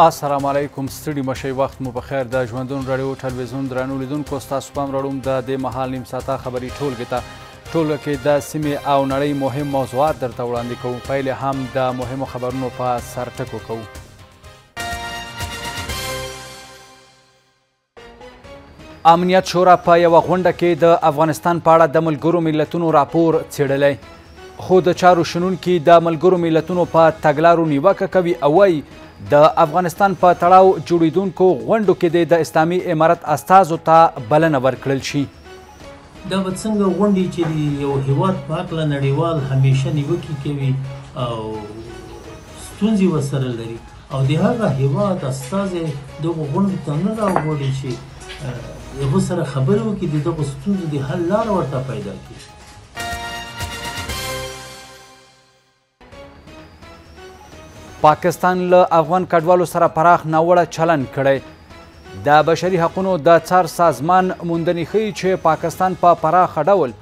السلام علیکم ستړي مشي وخت مو په خیر د ژوندون رادیو ټلویزیون درنو لیدونکو ستاسو پام راړم د دې مهال نیم ساعته خبري ټولګه ته ټولګه کې د سیمې او نړۍ مهم موضوعات درته وړاندې کوم پیل هم د مهمو خبرونو په سرټکو کوو امنیت شورا په یو غونډه کې د افغانستان په اړه د ملګرو ملتونو راپور څېړلی خو د چارو شنونکي د ملګرو ملتونو په تګلارو نیوکه کوي او وایي د افغانستان په تړاو جوړیدونکو غونډو کې د اسلامي امارت استازو ته بلنه ورکړل شي دا به څنګه غونډې چې یو هیواد په هکله نړیوال همیشه نیوکې کوي او ستونزې ورسره لري او د هغه هیواد استازی دغو غونډو ته نه راوغوړي چې هغه سره خبرې وکړي د دغو ستونزو د حل لاره ورته پیدا کړي پاکستان له افغان کډوالو سره پراخ ناوړه چلن کړی د بشري حقوقو د څار سازمان موندنې ښیي چې پاکستان په پا پراخه ډول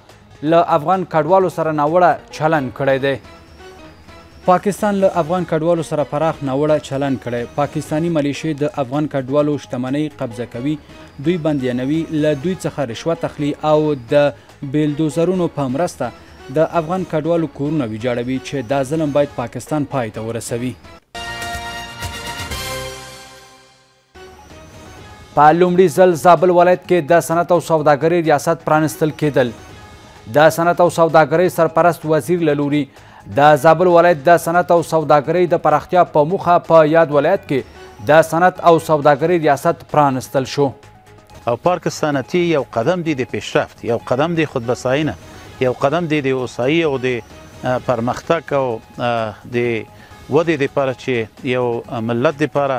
له افغان کډوالو سره ناوړه چلن کړی دی پاکستان له افغان کډوالو سره پراخ ناوړه چلن کړی پاکستانی ملیشې د افغان کډوالو شتمنۍ قبضه کوي دوی بندیانوي له دوی څخه رشوت اخلي او د بیلدوزرونو په مرسته د افغان کډوالو کورونه ویجاړوي چې دا ظلم باید پاکستان پای ته ورسوي په لومړي ځل زابل ولایت کې د صنعت او سوداګرۍ ریاست پرانستل کېدل د صنعت او سوداګرۍ سرپرست وزیر له لوري د زابل ولایت د صنعت او سوداګرۍ د پراختیا په موخه په یاد ولایت کې د صنعت او سوداګرۍ ریاست پرانستل شو او پارک صنعتي یو قدم دی د پیشرفت یو قدم دی خودبساینه یو قدم دی د اوسایي او د پرمختګ او د ودې لپاره چې یو ملت لپاره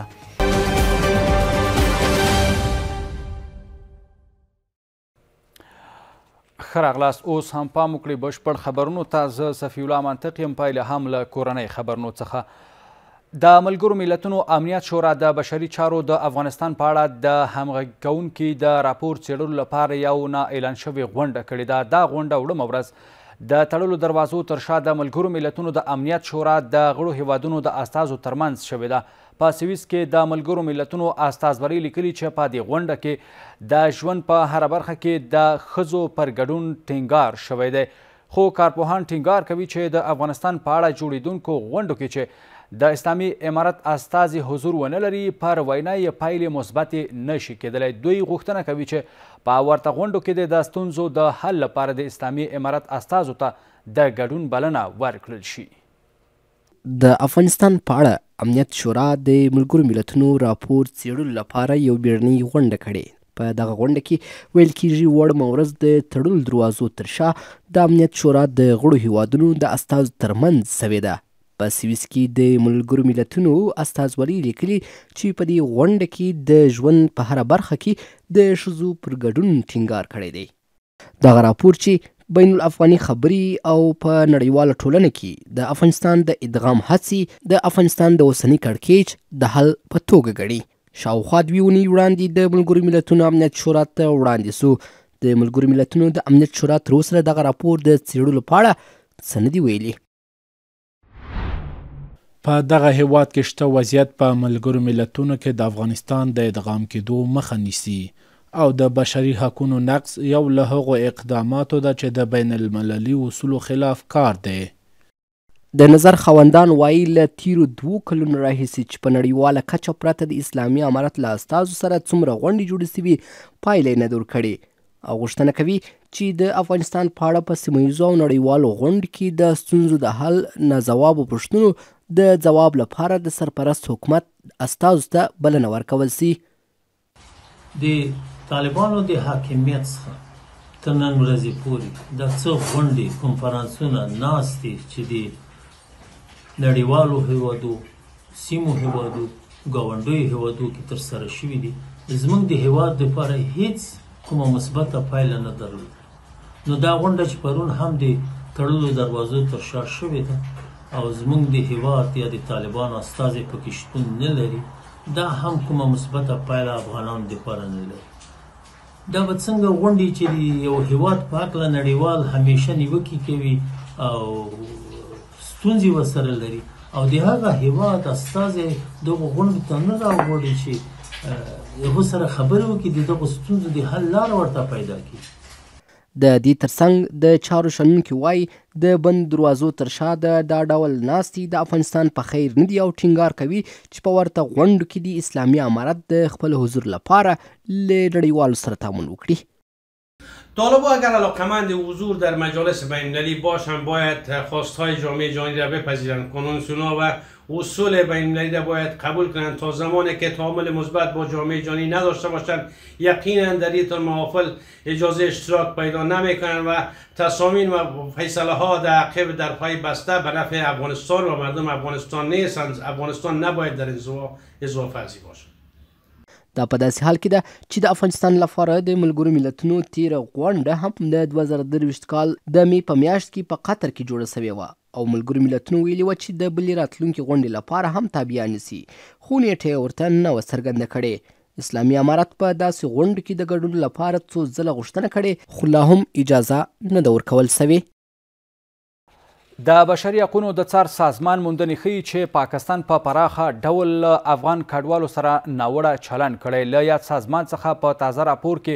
خراغلاس اوس هم پام وکړئ بشپړ خبرونو ته زه صفی الله منطقی هم پایله هم له کورنۍ خبرونو څخه د ملګرو ملتونو امنیت شورا د بشري چارو د افغانستان په اړه د همغږي کوونکي د راپور څېړلو لپاره یو نه اعلان شوې غونډه کړې ده دا غونډه وړمه ورځ د تړلو دروازو تر شا د ملګرو ملتونو د امنیت شورا د غړو هیوادونو د استازو ترمنځ شوې ده په سویس کې د ملګرو ملتونو استازبرۍ لیکلي چې په دې غونډه کې د ژوند په هره برخه کې د ښځو پر ګډون ټینګار شوی دی خو کارپوهان ټینګار کوي چې د افغانستان په اړه جوړېدونکو غونډو کې چې د اسلامي امارت استازي حضور ونه لري پر وینا یې پایلې مثبتې نشي کېدلی دوی غوښتنه کوي چې په ورته غونډو کې د ستونزو د حل لپاره د اسلامي امارت استازو ته د ګډون بلنه ورکړل شي د افغانستان په اړه امنیت شورا د ملګرو ملتونو راپور څېړلو لپاره یو بیړنۍ غونډه کړې په دغه غونډه کې ویل کېږي وړ مورز د تړل دروازو تر شا د امنیت شورا د غړو هیوادونو د استاز ترمنځ سوي ده په سویس کې د ملګرو ملتونو استازولۍ لیکلي چې په دې غونډه کې د ژوند په هره برخه کې د ښځو پر ګډون ټینګار کړی دی دغه راپور چې بین الافغاني خبري او په نړیواله ټولنه کې د افغانستان د ادغام هڅې د افغانستان د اوسنی کړکېچ د حل په توګه ګڼي شاوخوا دوې اونۍ وړاندې د ملګرو ملتونو امنیت شورا ته وړاندې سو د ملګرو ملتونو د امنیت شورا تر اوسه دغه راپور د څېړلو په اړه څه نه دي ویلي په دغه هیواد کې شته وضعیت په ملګرو ملتونو کې د افغانستان د ادغام کېدو مخه نیسي او د بشري حقوقو نقض یو له هغو اقداماتو ده چې د بین المللي اصولو خلاف کار دی د نظر خوندان وایي له تیرو دوو کلونو راهیسې چې په نړیواله کچه پرته د اسلامي امارت له استازو سره څومره غونډې جوړې سوي پایله یې نه دور کړې او غوښتنه کوي چې د افغانستان په اړه په سیمایزو او نړیوالو غونډ کې د ستونزو د حل نه ځواب پښتنو د ځواب لپاره د سرپرست حکومت استازو ته بلنه ورکول سي د طالبانو د حاکمیت څخه تر نن ورځې پورې د څو غونډې کنفرانسونه ناستې چې د نړیوالو هیوادو سیمو هیوادو ګاونډیو هیوادو کې ترسره شوي دي زموږ د هیواد لپاره هیڅ کومه مثبته پایله نه درلوده نو دا غونډه چې پرون هم د تړلو دروازو تر شا شوې ده او زموږ د هیواد یا د طالبانو استازي پکې شتون نه لري دا هم کومه مثبته پایله افغانانو دپاره نه لري دا به څنګه غونډې چې د یو هیواد په هکله نړیوال همیشه نیوکې کوي او ستونزې ورسره لري او د هغه هیواد استازی دغو غونډو ته نه راغواړي چې هغو سره خبرې وکړي د دغو ستونزو د حل لاره ورته پیدا کړي د دې ترڅنګ د چارو شنونکي وای د بند دروازو تر شا د دا ډول ناستي د افغانستان په خیر نه دی او ټینګار کوي چې په ورته غونډو کې د اسلامي امارت د خپل حضور لپاره له نړیوالو سره تعامل وکړي طالبا اگر علاقمند حضور در مجالس بینالمللی باشند باید خواستهای جامعه جهانی را بپذیرند کنونسیونها و اصول بینالمللی را باید قبول کنند تا زمانی که تعامل مثبت با جامعه جهانی نداشته باشند یقینا در این محافل اجازه اشتراک پیدا کنند و تصامین و فیصله ها در عقب درهای بسته به نفع افغانستان و مردم افغانستان نیستند افغانستان نباید در این اضافه ازی باشد دا په داسې حال کې ده چې د افغانستان لپاره د ملګرو ملتونو تیره غونډه هم د 2023 کال د می په میاشت کې په قطر کې جوړه شوې وه او ملګرو ملتونو ویلي و چې د بلې راتلونکي غونډې لپاره هم تابعه نیسي خو نیټه یې ورته نه وه څرګنده کړې اسلامي امارت په داسې غونډو کې د ګډون لپاره څو ځله غوښتنه کړې خو لا هم اجازه نه ده ورکول سوې د بشري حقوقو د څار سازمان موندنې ښیي چې پاکستان په پا پراخه ډول افغان کډوالو سره ناوړه چلند کړی له یاد سازمان څخه په تازه راپور کې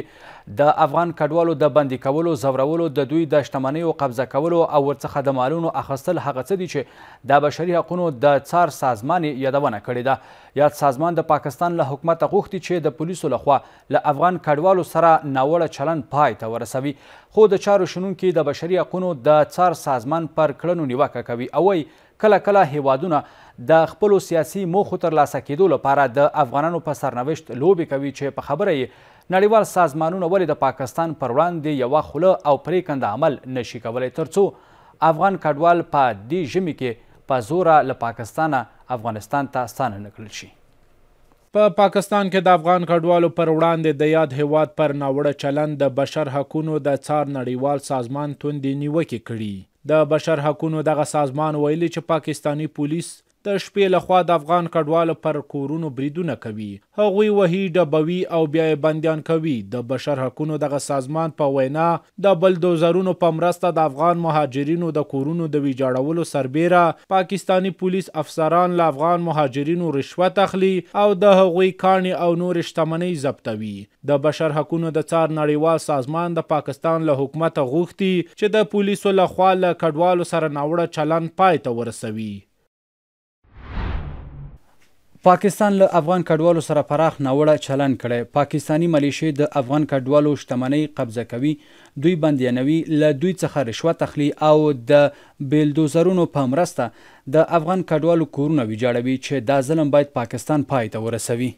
د افغان کډوالو د بندي کولو زورولو د دوی د شتمنیو قبضه کولو او ورڅخه د مالونو اخیستل هغه څه دي چې د بشري حقونو د څار سازمان یادونه کړې ده یاد سازمان د پاکستان له حکومت غوښتي چې د پولیسو لخوا له افغان کډوالو سره ناوړه چلند پای ته ورسوي خو د چارو شنونکي د بشري حقونو د څار سازمان پر کړنو نیوکه کوي او وایي کله کله هیوادونه د خپلو سیاسي موخو ترلاسه کېدو لپاره د افغانانو په سرنوشت لوبې کوي چې په خبره یې نړیوال سازمانونه ولې د پاکستان پر وړاندې یوه خوله او پریکنده عمل نشي کولی ترڅو افغان کډوال په دې ژمي کې په زوره له پاکستانه افغانستان ته ستانه نه کړل شي په پا پاکستان کې د افغان کډوالو پر وړاندې د یاد هیواد پر ناوړه چلند د بشر حقوقو د څار نړیوال سازمان توندې نیوکې کړي د بشر حقوقو دغه سازمان ویلي چې پاکستانی پولیس د شپې لخوا د افغان کډوالو پر کورونو بریدونه کوي هغوی وهي ډبوي او بیا بندیان کوي د بشر حقوقو دغه سازمان په وینا د بلدوزرونو په مرسته د افغان مهاجرینو د کورونو د ویجاړولو سربېره پاکستانی پولیس افسران له افغان مهاجرینو رشوت اخلي او د هغوی کانی او نور شتمنۍ ضبطوي د بشر حقوقو د څار نړیوال سازمان د پاکستان له حکومت غوښتي چې د پولیسو لخوا له کډوالو سره ناوړه چلند پای ته ورسوي پاکستان له افغان کډوالو سره پراخ ناوړه چلند کړي پاکستانی ملیشې د افغان کډوالو شتمنۍ قبضه کوي دوی بندیانوي له دوی څخه رشوت اخلي او د بیلدوزرونو په مرسته د افغان کډوالو کورونه ویجاړوي چې دا ظلم باید پاکستان پای ته ورسوي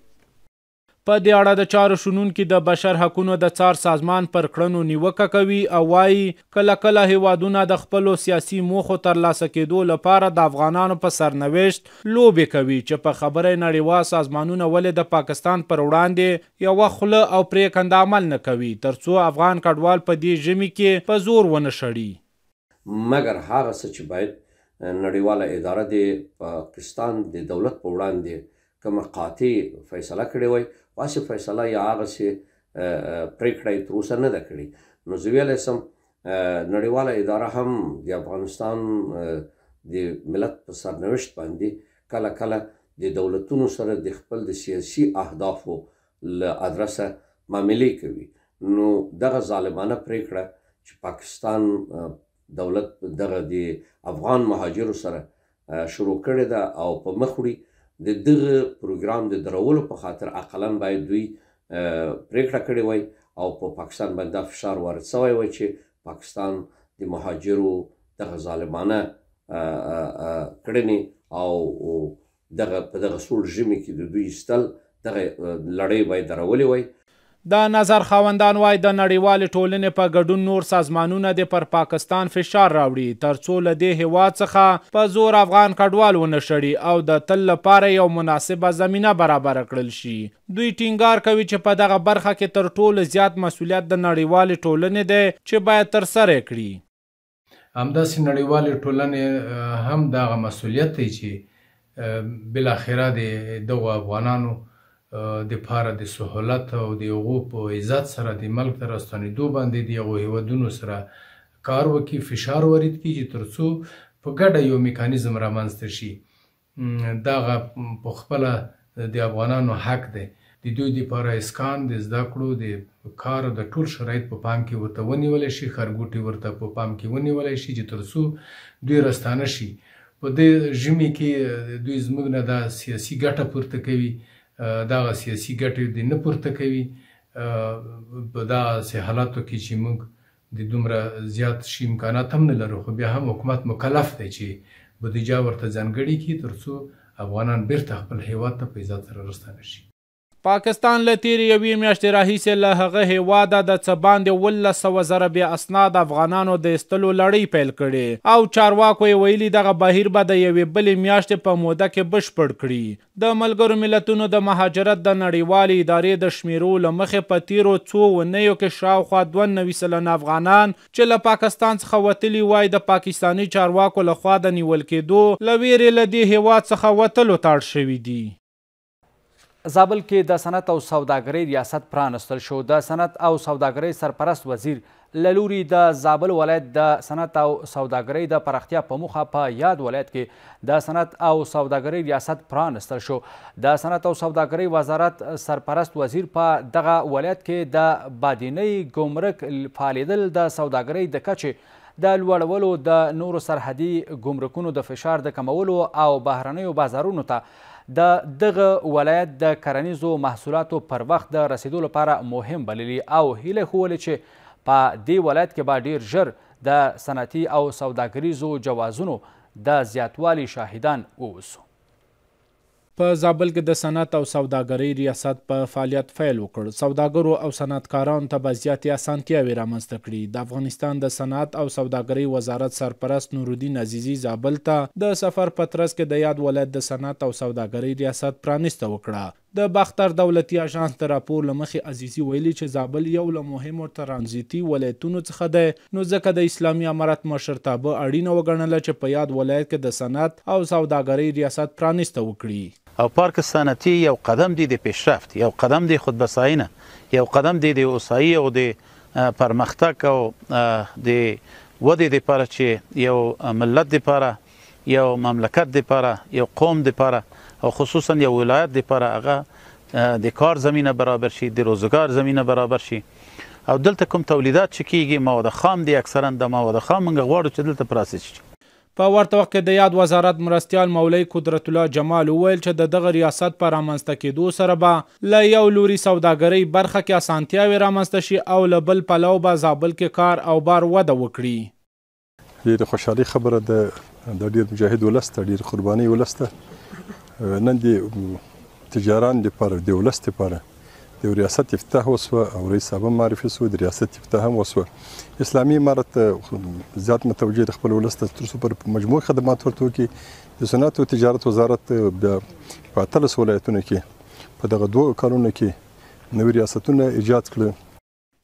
په دې اړه د چارو شنونکي د بشر حقونو د څار سازمان پر کړنو نیوکه کوي او وایي کله کله هیوادونه د خپلو سیاسي موخو ترلاسه کېدو لپاره د افغانانو په سرنوشت لوبې کوي چې په خبره نړیوال سازمانونه ولې د پاکستان پر وړاندې یوه خوله او پرېکنده عمل نه کوي ترڅو افغان کډوال په دې ژمي کې په زور ونه شړي مګر هغه څه چې باید نړیواله اداره د پاکستان د دولت په وړاندې کومه قاطع فیصله کړې وای واسې فیصله یا هغسې پریکړه یې تروسه نه ده کړې نو زه ویلی سم نړیواله اداره هم د افغانستان د ملت په سرنوشت باندې کله کله د دولتونو سره د خپل د سیاسي اهدافو له ادرسه معاملې کوي نو دغه ظالمانه پریکړه چې پاکستان دولت دغه د افغان مهاجرو سره شروع کړې ده او په مخ وړي د دغه پروګرام د درولو په خاطر اقلا باید دوی پریکړه کړې وای او په پا پاکستان باندې فشار وارد شوی وای چې پاکستان د مهاجرو دغه ظالمانه کړنې او دغه په دغه سول ژمي کې د دوی ستل دغه لړۍ باید درولې وای د نظر خاوندان وای د نړیوال ټولنې په ګډون نور سازمانونه د پر پاکستان فشار راوړي ترڅو له دې هواد څخه په زور افغان کډوال ونشړي او د تل لپاره یو مناسبه زمینه برابر کړل شي دوی ټینګار کوي چې په دغه برخه کې تر ټولو زیات مسولیت د نړیوال ټولنې دی چې باید تر سره کړي همداسې نړیوال ټولنې هم دغه مسولیت دی چې بل اخره د دغه افغانانو د پاره د سهولت او د یو په عزت سره د ملک تر استنیدو باندې د یو هیوادونو سره کار وکي فشار ورید کیږي ترڅو په ګډه یو میکانیزم رامنځته شي دا په خپل د افغانانو حق دی د دوی لپاره اسکان د زده کړو د کار د ټول شرایط په پام کې ورته ونیول شي خرګوټي ورته په پام کې ونیول شي چې ترڅو دوی راستانه شي په دې ژمي کې دوی زموږ نه د سیاسي ګټه پورته کوي دغه سیاسي ګټې د نه پورته کوي په داسې حالاتو کې چې موږ د دومره زیات شي امکانات هم نه لرو خو بیا هم حکومت مکلف دی چې بودیجه ورته ځانګړې کړي تر څو افغانان بیرته خپل هیواد ته په عزت سره راستانه شي پاکستان له تیرې یوې میاشتې راهیسې له هغه هیواده د څه باندې اوولس سوه زره بې اسناد افغانانو د ایستلو لړۍ پیل کړې او چارواکو یې ویلي دغه بهیر به د یوې بلې میاشتې په موده کې بشپړ کړي د ملګرو ملتونو د مهاجرت د نړیوالې ادارې د شمیرو له مخې په تیرو څو اونیو کې شاوخوا دوه نوي سلنه افغانان چې له پاکستان څخه وتلي وای د پاکستانی چارواکو لخوا د نیول کېدو له ویرې له دې هیواد څخه وتلو تاړ شوي دي زابل کې د صنعت او سوداګرۍ ریاست پرانستل شو د صنعت او سوداګرۍ سرپرست وزیر له لوري د زابل ولایت د صنعت او سوداګرۍ د پراختیا په موخه په یاد ولایت کې د صنعت او سوداګرۍ ریاست پرانستل شو د صنعت او سوداګرۍ وزارت سرپرست وزیر په دغه ولایت کې د بادینۍ ګمرک فعالیدل د سوداګرۍ د کچې د لوړولو د نورو سرحدي ګمرکونو د فشار د کمولو او بهرنیو بازارونو ته د دغه ولایت د کرنیزو محصولاتو پر وخت د رسیدو لپاره مهم بللی او هیله ښولې چې په دې ولایت کې به ډیر ژر د صنعتي او سوداګریزو جوازونو د زیاتوالي شاهدان واوسو په زابل کې د صنعت او سوداګرۍ ریاست په فعالیت پیل وکړ سوداګرو او صنعتکارانو ته به زیاتې اسانتیاوې رامنځته کړي د افغانستان د صنعت او سوداګرۍ وزارت سرپرست نورالدین عزیزي زابل ته د سفر په ترڅ کې د یاد ولایت د صنعت او سوداګرۍ ریاست پرانیسته وکړه د باختر دولتي اژانس تر راپور لمخې عزیزي ویلي چې زابل یو له مهمو ترانزیتي ولایتونو څخه دی نو ځکه د اسلامي امارت مشرتابه اړینه وګڼله چې په یاد ولایت کې د صنعت او سوداګرۍ ریاست پرانیسته وکړي او پارک صنعتي یو قدم دی د پیشرفت یو قدم دی خودبساینه یو قدم دی د اوسایي او د پرمختګ او د ودې لپاره چې یو ملت لپاره یو مملکت لپاره یو قوم لپاره او خصوصا یو ولایت د لپاره هغه د کار زمینه برابر شي د روزګار زمینه برابر شي او دلته کوم تولیدات چې کیږي مواد خام دي اکثرا د مواد خام موږ غواړو چې دلته پروسس شي په ورته وخت کې د یاد وزارت مرستیال مولوی قدرت الله جمال وویل چې د دغه ریاست پر رامنځته کېدو سره به له یو لوري سوداګرۍ برخه کې اسانتیاوې رامنځته شي او له بل پلو به زابل کې کار او بار وده وکړي ډېر خوشحالي خبره ده د ډېر مجاهد ولسته ډېر قرباني ولسته نن د تجاران لپاره د ولست لپاره د ریاست افتتاح وسوه او رئیس صاحب معرفي سو د ریاست افتتاح هم وسوه اسلامي امارت زیات متوجه د خپل ولست تر څو پر مجموع خدمات ورته کوي د صنعت او تجارت وزارت د پاتلس ولایتونو کې په دغه دوه کالونو کې نوې ریاستونه ایجاد کړل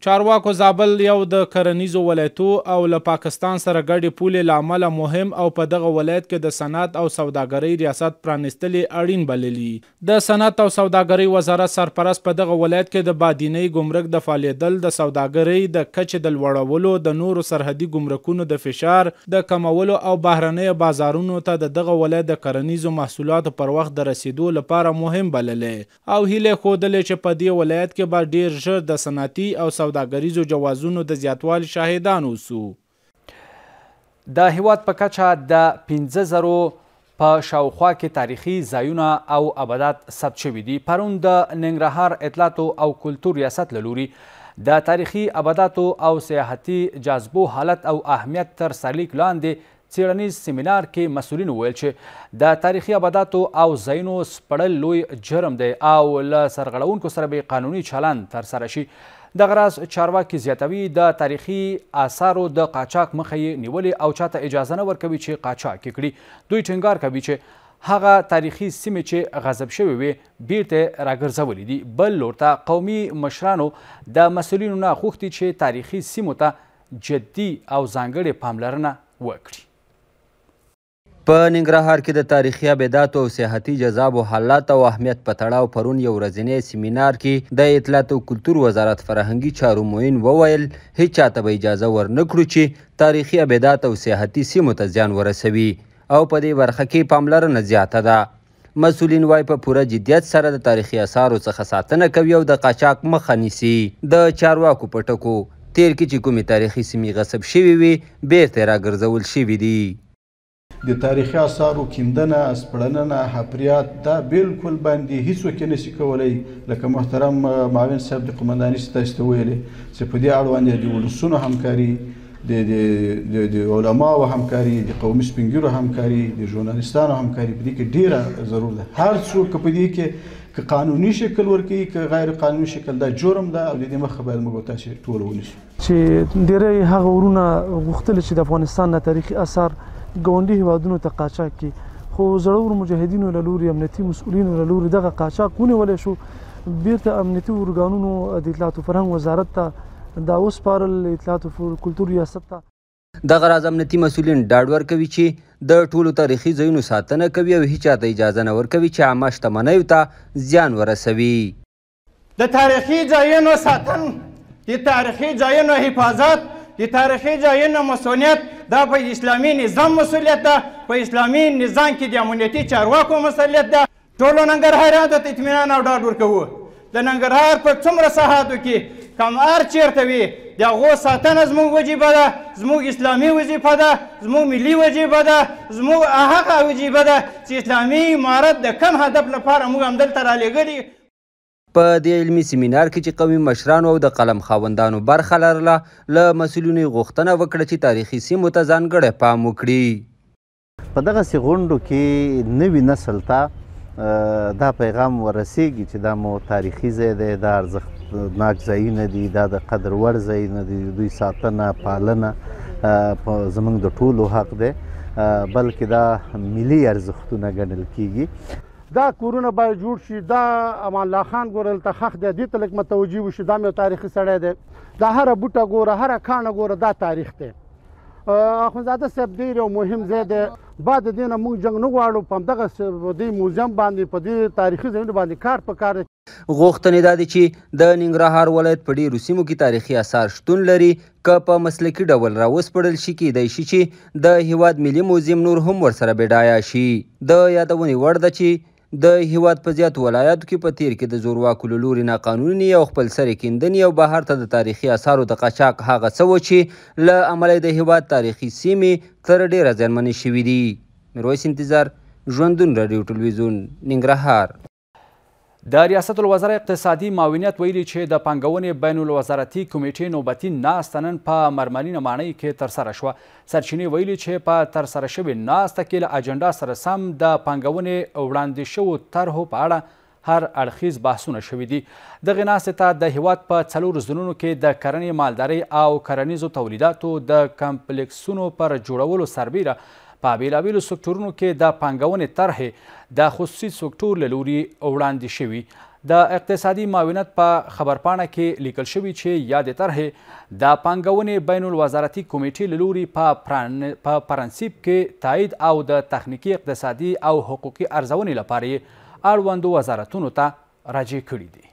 چارواکو زابل یو د کرنیزو ولایتو او له پاکستان سره ګډې پولې له امله مهم او په دغه ولایت کې د صنعت او سوداګرۍ ریاست پرانیستلې اړین بللي د صنعت او سوداګرۍ وزارت سرپرست په دغه ولایت کې د بادینۍ ګمرک د فعالیدل د سوداګرۍ د کچې د لوړولو د نورو سرحدي ګمرکونو د فشار د کمولو او بهرنۍ بازارونو ته د دغه ولایت د کرنیزو محصولاتو پر وخت د رسیدو لپاره مهم بللې او هیله ښودلې چې په دې ولایت کې به ډیر ژر د صنعتي او سوداګرۍ سوداګریزو جوازونو د زیاتوالي شاهدان اوسو د هیواد په کچه د 15000 په شاوخوا کې تاریخي ځایونه او ابدات ثبت شوي دي پرون د ننګرهار اطلاعاتو او کلتور ریاست له لوري د تاریخي ابداتو او سیاحتي جاذبو حالت او اهمیت تر سرلیک لاندې څیړنیز سیمینار کې مسولینو ویل چې د تاریخي ابداتو او ځایونو سپړل لوی جرم دی او له سرغړونکو سره به قانوني چلند ترسره شي دغه راز چارواکي زیاتوي د تاریخي آثارو د قاچاق مخه یې نیولې او چاته اجازه نه ورکوي چې قاچاق یې کړي دوی ټینګار کوي چې هغه تاریخي سیمې چې غضب شوې وې بیرته راګرځولې دي بل لور ته قومي مشرانو د مسؤلینو نه غوښتي چې تاریخي سیمو ته جدي او ځانګړې پاملرنه وکړي په ننګرهار کې د تاریخي ابداتو او سیاحتي جذابو حالات او اهمیت په تړاو پرون یو ورځنی سیمینار کې د اطلاعات او کلتور وزارت فرهنګي چارو معین وویل هیڅ چاته به اجازه ورنکړو چې تاریخي ابدات او سیاحتي سیمو ته زیان ورسوي او په دې برخه کې پاملرنه زیاته ده مسولین وای په پوره جدیت سره د تاریخي اثارو څخه ساتنه کوي او د قاچاق مخه نیسي د چارواکو په ټکو تیر کې چې کومې تاریخي سیمې غصب شوي وي بیرته راګرځول شوي دي د تاریخي آثارو کیندنه سپړننه حفریات دا بالکل باندې هیڅوک نشي کولی لکه محترم معاون صاحب د قمندانۍ چې تاسو ته ویلې چې په دې اړه باندې د ولسونو همکاري د د د علماو همکاري د قومي سپینګرو همکاري د ژورنالستانو همکاري په دې کې ډیره ضرور ده هر څوک په دې کې که قانوني شکل ورکی که غیر قانوني شکل دا جرم ده او د دې مخه باید موږ تاسو ټول ونیسو چې ډیره هغه ورونه غوښتل چې د افغانستان تاریخي آثار ګونډي هوادونو ته قاچاق کی خو زړور مجاهدینو له لوري امنیتي مسؤلینو له لوري دغه قاچاق ونیول شو بیرته امنیتي ارګانونو د اطلاعات او فرهنګ وزارت ته دا وسپارل اطلاعات او کلتور ریاست ته دغه راز امنیتي مسولین ډاډ ورکوي چې د ټولو تاریخي ځایونو ساتنه کوي او هیچا ته اجازه نه ورکوي چې عامه شتمنیو ته زیان ورسوي د تاریخي ځایونو ساتن د تاریخي ځایونو حفاظت د تاریخي ځایونو مسؤلیت دا په اسلامي نظام مسؤلیت ده په اسلامي نظام کې د امنیتي چارواکو مسؤلیت ده ټولو ننګرهاریانو ته اطمینان او ډاډ ورکوو د ننګرهار په څومره ساحاتو کې کم هر چیرته وي د هغو ساتنه زموږ وجیبه ده زموږ اسلامي وظیفه ده زموږ ملي وجیبه ده زموږ هغه وجیبه ده چې اسلامي عمارت د کم هدف لپاره موږ همدلته رالیږلي په دې علمي سیمینار کې چې قومي مشرانو او د قلم خاوندانو برخه لرله له مسؤلینو غوښتنه وکړه چې تاریخي سیمو ته ځانګړی پام وکړي په دغسې غونډو کې نوي نسل ته دا پیغام ورسیږي چې دا مو تاریخي ځای دی دا ارزښتناک ځایونه دي دا د قدر وړ ځایونه دي دوی ساتنه پالنه زموږ د ټولو حق دی بلکې دا ملي ارزښتونه ګڼل کیږي دا کورونه باید جوړ شي دا امان الله خان ګورل ته حق دی دې تلک متوجي وشي دا مې تاریخي سړی دی دا هر بوټه ګوره هر کانه ګوره دا تاریخ دی اخونزاده صاحب ډیر یو مهم ځای دی بعد دینه موږ جنگ نه غواړو په دغه دې موزیم باندې په دې تاریخي ځای باندې کار پکار غوښتنې دا دي چې د ننګرهار ولایت په ډیرو سیمو کې تاریخي آثار شتون لري که په مسلکي ډول راوسپړل شي کېدای شي چې د هیواد ملي موزیم نور هم ورسره بډایه شي د یادونې وړ ده چې د هیواد په زیاتو ولایاتو کې په تیر کې د زورواکو له لوري ناقانوني او خپل سرې کیندنې او بهر ته د تاریخي اثارو د قاچاق هغه څه و چې له امله د هیواد تاریخي سیمې تر ډېره زیانمنې شوي دي میرویس انتظار ژوندون راډیو ټلویزیون ننګرهار د ریاست الوزراء اقتصادي معاونیت ویلي چې د پانګونې بین الوزارتي کمیټې نوبتي ناسته نن په مرمرینه ماڼۍ کې ترسره شوه سرچینې ویلي چې په ترسره شوې ناسته کې له اجنډا سره سم د پانګونې وړاندې شوو طرحو په اړه هر اړخیز بحثونه شوي دي دغې ناستې ته د هیواد په څلور زونونو کې د کرنې مالدارۍ او کرنیزو تولیداتو د کمپلیکسونو پر جوړولو سربیره په بیلابیلو سکتورونو کې د پانګونې طرحې د خصوصي سکتور له لوري وړاندې شوي د اقتصادي معاونت په پا خبرپاڼه کې لیکل شوی چې یادې طرحې د پانګونې بین الوزارتي کمیټې له لوري په پران... پرنسیب کې تایید او د تخنیکي اقتصادي او حقوقي ارزونې لپاره یې اړوندو وزارتونو ته راجع کړي دي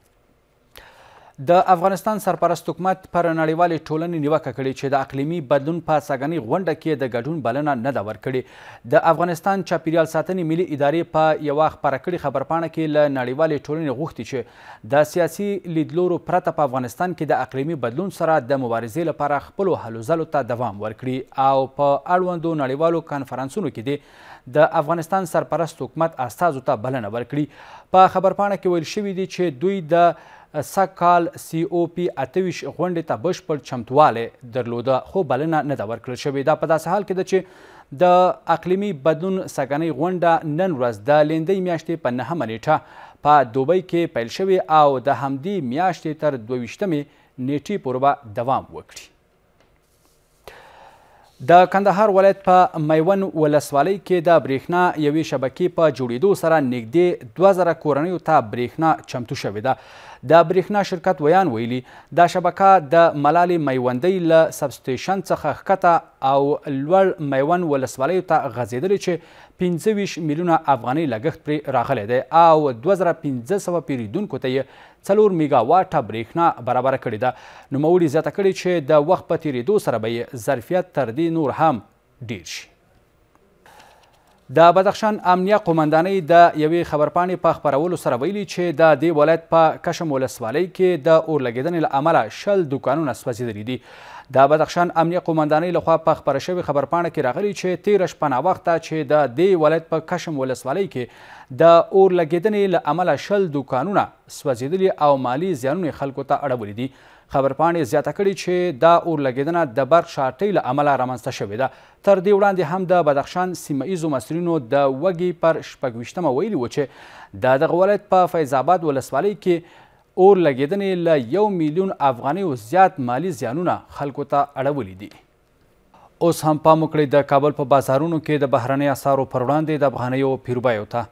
د افغانستان سرپرست حکومت پر نړیوالې ټولنې نیوکه کړې چې د اقلیمي بدلون په سږنۍ غونډه کې د ګډون بلنه نه ده ورکړې د افغانستان چاپیریال ساتنې ملي ادارې په یوه خپره کړې خبرپاڼه کې له نړیوالې ټولنې غوښتي چې د سیاسي لیدلورو پرته په افغانستان کې د اقلیمي بدلون سره د مبارزې لپاره خپلو هلو ځلو ته دوام ورکړي او په اړوندو نړیوالو کانفرانسونو کې دې د افغانستان سرپرست حکومت استازو ته بلنه ورکړي په خبرپاڼه کې ویل شوي دي چې دوی د سږ کال سی او پی اتویش غونډې ته بشپړ چمتوالی درلوده خو بلنه نه ده ورکړل شوې دا په داسې حال کې ده چې د اقلیمي بدلون سږنۍ غونډه نن ورځ د لیندۍ میاشتې په نهمه نیټه په دوبۍ کې پیل شوې او د همدې میاشتې تر دوه ویشتمې نیټې پورې به دوام وکړي د کندهار ولایت په میون ولسوالۍ کې د برېښنا یوې شبکې په جوړېدو سره نږدې 2000 کورنیو ته برېښنا چمتو شوې ده د برېښنا شرکت ویان ویلي دا شبکه د ملالې میوندۍ له سبسټیشن څخه ښکته او لوړ میون ولسوالیو ته غځېدلې چې 25 میلیونه افغاني لګښت پرې راغلی دی او 2500 پیریدونکو ته یې څلور میګاواټه برېښنا برابر کړې ده نوموړي زیاته کړې چې د وخت په تیریدو سره به یې ظرفیت تر دې نور هم ډیر شي د بدخشان امنیه قومندانۍ د یوې خبرپاڼې په خپرولو سره ویلي چې د دې ولایت په کشم ولسوالۍ کې د اور لګېدنې له امله شل دوکانونه سوځېدلي دي د بدخشان امنیه قومندانۍ لخوا په خبره شوې خبرپاڼه کې راغلی چې تیره شپه ناوخته چې د دې ولایت په کشم ولسوالۍ کې د اور لګېدنې له امله شل دوکانونه سوځېدلي او مالی زیانونه خلکو ته اړولي دي خبرپاڼې زیاته کړې چې دا اور لګېدنه د برق شارټۍ له امله رامنځته شوې ده تر دې وړاندې هم د بدخشان سیمه ییزو مسؤلینو د وږي پر شپږویشتمه ویلي و چې د دغه ولایت په فیض آباد ولسوالۍ کې اور لګېدنې له یو میلیون افغانیو زیات مالی زیانونه خلکو ته اړولي دي اوس هم پام وکړئ د کابل په بازارونو کې د بهرنۍ اسارو پر وړاندې د افغانیو پیربایو ته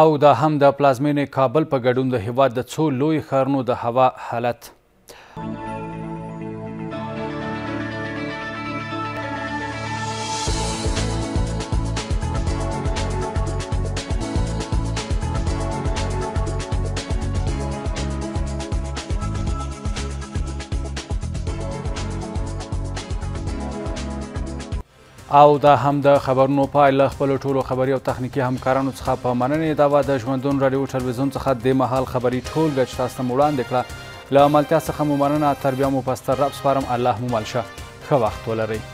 او دا هم د پلازمینې کابل په ګډون د هیواد د څو لوی ښارونو د هوا حالت او دا هم د خبرونو پایله خپل ټولو خبري او تخنیکی همکارانو څخه په مننې داوا د ژوندون رادیو ټلویزیون څخه د مهال خبري ټولګه چې تاسو وړاندې کړه له عملتیا څخه مو مننه تربیه مو پستر رب سپارم الله مو ملشه ښه وخت ولرئ